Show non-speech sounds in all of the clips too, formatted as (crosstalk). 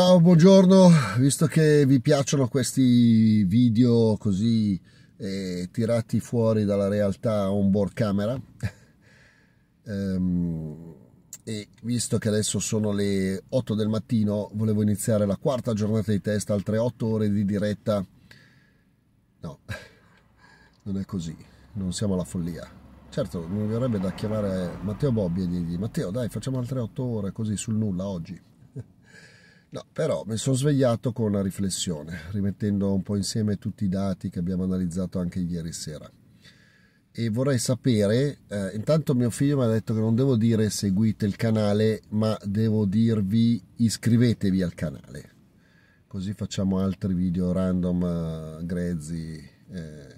Ciao, buongiorno, visto che vi piacciono questi video così eh, tirati fuori dalla realtà on board camera (laughs) ehm, e visto che adesso sono le 8 del mattino volevo iniziare la quarta giornata di testa, altre 8 ore di diretta. No, (laughs) non è così, non siamo alla follia. Certo, mi verrebbe da chiamare Matteo Bobbi e dirgli Matteo dai facciamo altre 8 ore così sul nulla oggi. No, però mi sono svegliato con una riflessione, rimettendo un po' insieme tutti i dati che abbiamo analizzato anche ieri sera. E vorrei sapere, eh, intanto mio figlio mi ha detto che non devo dire seguite il canale, ma devo dirvi iscrivetevi al canale. Così facciamo altri video random, eh, grezzi, eh,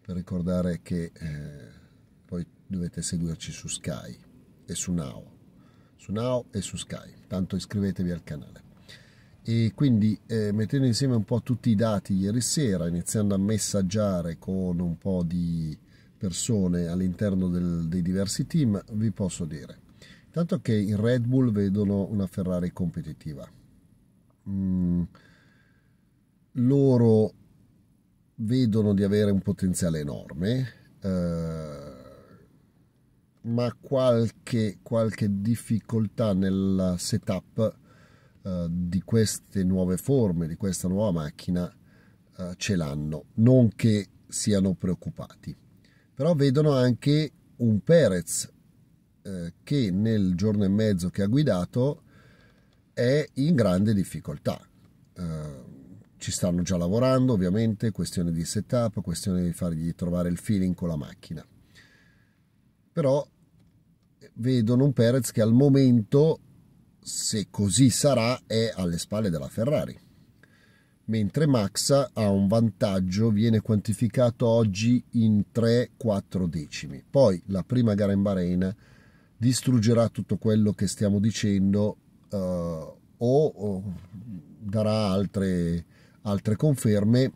per ricordare che eh, poi dovete seguirci su Sky e su Now. Su Now e su Sky. Tanto iscrivetevi al canale e quindi eh, mettendo insieme un po' tutti i dati ieri sera, iniziando a messaggiare con un po' di persone all'interno del, dei diversi team, vi posso dire intanto che in Red Bull vedono una Ferrari competitiva. Mm, loro vedono di avere un potenziale enorme, eh, ma qualche, qualche difficoltà nel setup eh, di queste nuove forme, di questa nuova macchina, eh, ce l'hanno. Non che siano preoccupati, però vedono anche un Perez eh, che nel giorno e mezzo che ha guidato è in grande difficoltà. Eh, ci stanno già lavorando, ovviamente, questione di setup, questione di fargli trovare il feeling con la macchina. Però eh, vedono un Perez che al momento se così sarà, è alle spalle della Ferrari. Mentre Max ha un vantaggio, viene quantificato oggi in 3-4 decimi. Poi la prima gara in Bahrain distruggerà tutto quello che stiamo dicendo eh, o, o, darà altre, altre conferme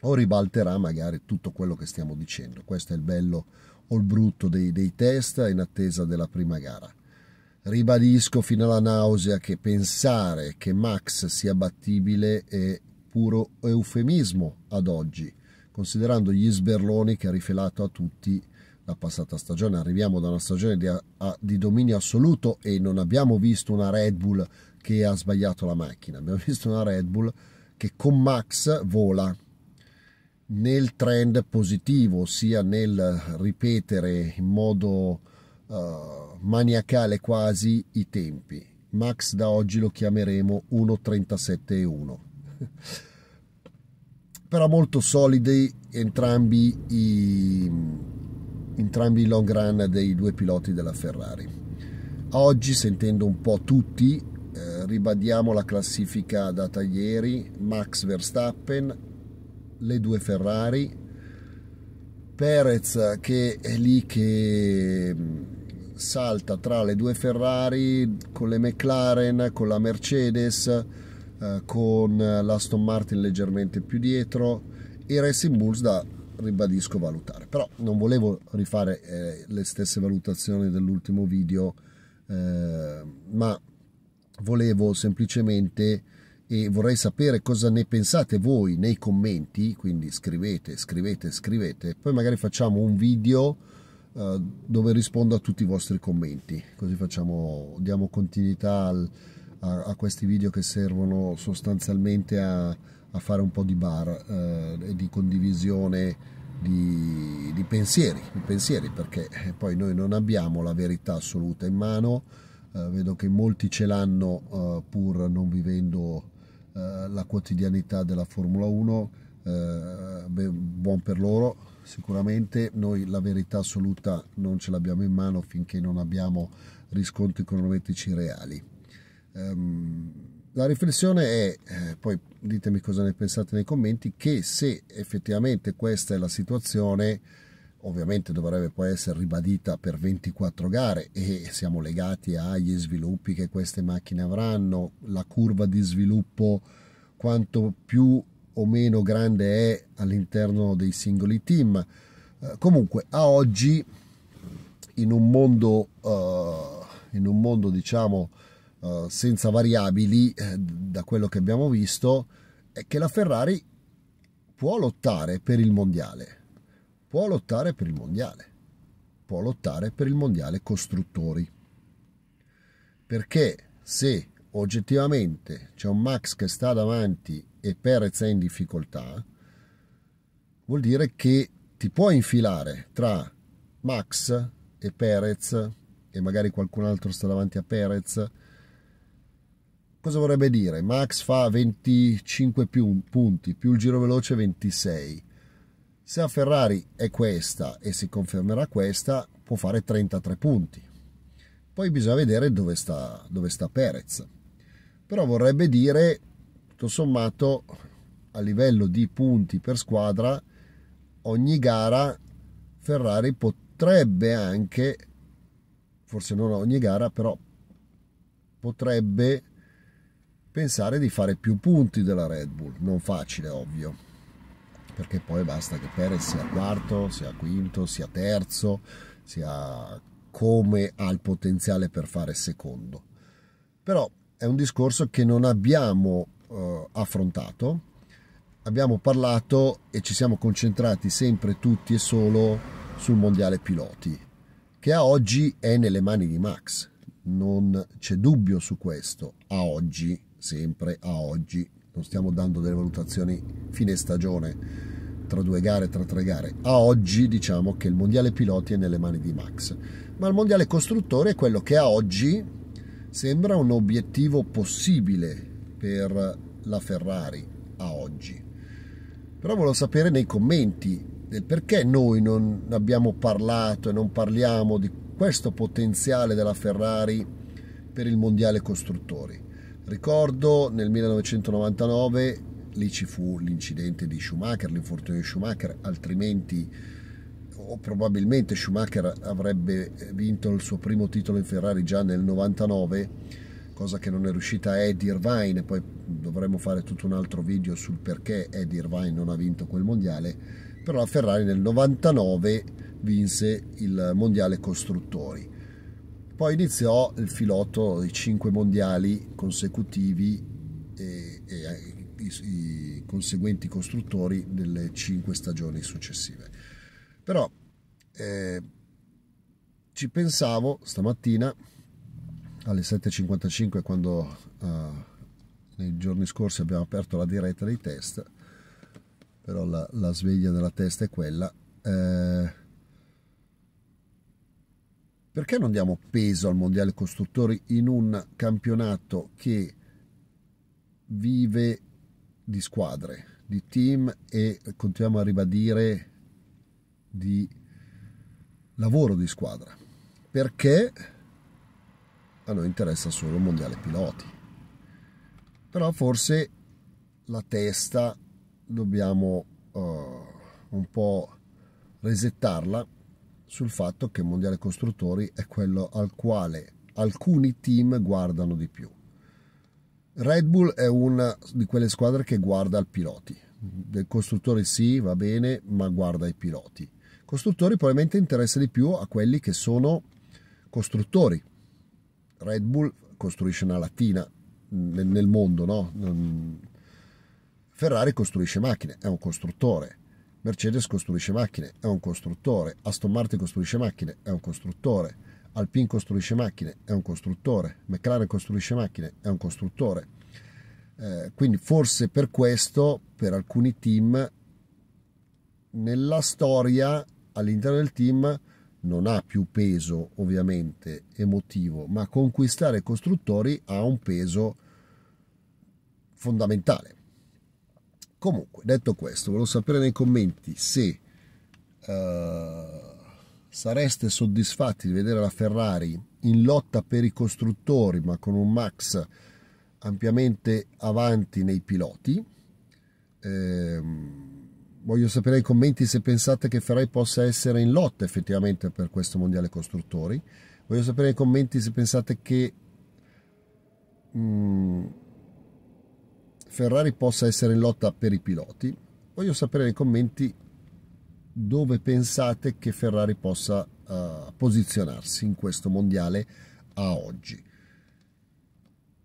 o ribalterà magari tutto quello che stiamo dicendo. Questo è il bello o il brutto dei, dei test in attesa della prima gara. Ribadisco fino alla nausea che pensare che Max sia battibile è puro eufemismo ad oggi, considerando gli sberloni che ha rifelato a tutti la passata stagione. Arriviamo da una stagione di, a, di dominio assoluto e non abbiamo visto una Red Bull che ha sbagliato la macchina, abbiamo visto una Red Bull che con Max vola nel trend positivo, ossia nel ripetere in modo uh, maniacale quasi i tempi. Max da oggi lo chiameremo 1.37.1. (laughs) Però molto solidi entrambi i, entrambi i long run dei due piloti della Ferrari. Oggi, sentendo un po' tutti, eh, ribadiamo la classifica data ieri, Max Verstappen, le due Ferrari, Perez che è lì che salta tra le due Ferrari, con le McLaren, con la Mercedes, eh, con l'Aston Martin leggermente più dietro e Racing Bulls da ribadisco valutare però non volevo rifare eh, le stesse valutazioni dell'ultimo video eh, ma volevo semplicemente e vorrei sapere cosa ne pensate voi nei commenti quindi scrivete scrivete scrivete poi magari facciamo un video eh, dove rispondo a tutti i vostri commenti, così facciamo, diamo continuità al, a, a, questi video che servono sostanzialmente a, a fare un po' di bar uh, e di condivisione di, di, pensieri, di pensieri, perché eh, poi noi non abbiamo la verità assoluta in mano, eh, vedo che molti ce l'hanno eh, pur non vivendo eh, la quotidianità della Formula 1, beh, buon per loro, sicuramente noi la verità assoluta non ce l'abbiamo in mano finché non abbiamo riscontri cronometrici reali. Um, la riflessione è, eh, poi ditemi cosa ne pensate nei commenti, che se effettivamente questa è la situazione, ovviamente dovrebbe poi essere ribadita per 24 gare e siamo legati agli sviluppi che queste macchine avranno, la curva di sviluppo quanto più o meno grande è all'interno dei singoli team. Eh, comunque a oggi in un mondo, eh, in un mondo diciamo eh, senza variabili eh, da quello che abbiamo visto è che la Ferrari può lottare per il mondiale, può lottare per il mondiale, può lottare per il mondiale costruttori. Perché se oggettivamente c'è un Max che sta davanti e Perez è in difficoltà, vuol dire che ti puoi infilare tra Max e Perez e magari qualcun altro sta davanti a Perez. Cosa vorrebbe dire? Max fa 25 più, punti, più il giro veloce 26. Se a Ferrari è questa e si confermerà questa, può fare 33 punti. Poi bisogna vedere dove sta, dove sta Perez però vorrebbe dire tutto sommato a livello di punti per squadra ogni gara Ferrari potrebbe anche forse non ogni gara però potrebbe pensare di fare più punti della Red Bull non facile ovvio perché poi basta che Perez sia quarto sia quinto sia terzo sia come ha il potenziale per fare secondo però è un discorso che non abbiamo eh, affrontato, abbiamo parlato e ci siamo concentrati sempre tutti e solo sul mondiale piloti, che a oggi è nelle mani di Max, non c'è dubbio su questo, a oggi, sempre a oggi, non stiamo dando delle valutazioni fine stagione tra due gare, tra tre gare. A oggi diciamo che il mondiale piloti è nelle mani di Max, ma il mondiale costruttore è quello che a oggi Sembra un obiettivo possibile per la Ferrari a oggi. Però volevo sapere nei commenti del perché noi non abbiamo parlato e non parliamo di questo potenziale della Ferrari per il Mondiale Costruttori. Ricordo nel 1999 lì ci fu l'incidente di Schumacher, l'infortunio di Schumacher, altrimenti o probabilmente Schumacher avrebbe vinto il suo primo titolo in Ferrari già nel 99, cosa che non è riuscita a Eddie Irvine, poi dovremmo fare tutto un altro video sul perché Eddie Irvine non ha vinto quel mondiale, però la Ferrari nel 99 vinse il mondiale costruttori. Poi iniziò il filotto dei cinque mondiali consecutivi e, e i, i conseguenti costruttori nelle cinque stagioni successive. Però eh, ci pensavo stamattina alle 7.55 quando eh, nei giorni scorsi abbiamo aperto la diretta dei test, però la, la sveglia della testa è quella. Eh, perché non diamo peso al Mondiale Costruttori in un campionato che vive di squadre, di team e continuiamo a ribadire di lavoro di squadra, perché a noi interessa solo il mondiale piloti. Però forse la testa dobbiamo uh, un po' resettarla sul fatto che il mondiale costruttori è quello al quale alcuni team guardano di più. Red Bull è una di quelle squadre che guarda al piloti. Del costruttore sì, va bene, ma guarda ai piloti costruttori probabilmente interessa di più a quelli che sono costruttori. Red Bull costruisce una latina nel, mondo, no? Ferrari costruisce macchine, è un costruttore. Mercedes costruisce macchine, è un costruttore. Aston Martin costruisce macchine, è un costruttore. Alpine costruisce macchine, è un costruttore. McLaren costruisce macchine, è un costruttore. Eh, quindi forse per questo, per alcuni team, nella storia all'interno del team non ha più peso ovviamente emotivo, ma conquistare costruttori ha un peso fondamentale. Comunque, detto questo, volevo sapere nei commenti se uh, sareste soddisfatti di vedere la Ferrari in lotta per i costruttori, ma con un Max ampiamente avanti nei piloti. Ehm, voglio sapere ai commenti se pensate che Ferrari possa essere in lotta effettivamente per questo mondiale costruttori. Voglio sapere ai commenti se pensate che mh, mm, Ferrari possa essere in lotta per i piloti. Voglio sapere nei commenti dove pensate che Ferrari possa uh, posizionarsi in questo mondiale a oggi.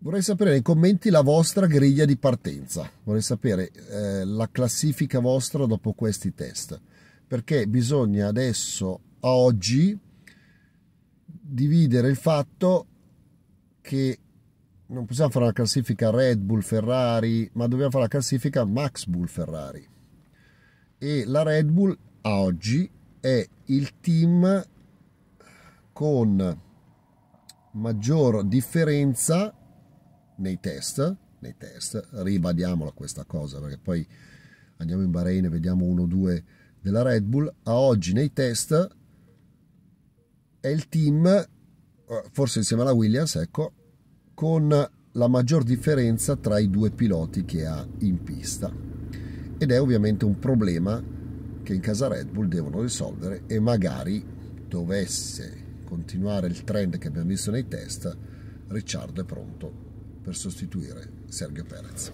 Vorrei sapere nei commenti la vostra griglia di partenza, vorrei sapere eh, la classifica vostra dopo questi test, perché bisogna adesso, a oggi, dividere il fatto che non possiamo fare la classifica Red Bull Ferrari, ma dobbiamo fare la classifica Max Bull Ferrari. E la Red Bull a oggi è il team con maggior differenza nei test, nei test, ribadiamola questa cosa perché poi andiamo in Bahrain e vediamo 1-2 della Red Bull, a oggi nei test è il team, eh, forse insieme alla Williams, ecco, con la maggior differenza tra i due piloti che ha in pista. Ed è ovviamente un problema che in casa Red Bull devono risolvere e magari dovesse continuare il trend che abbiamo visto nei test, Ricciardo è pronto per sostituire Sergio Perez.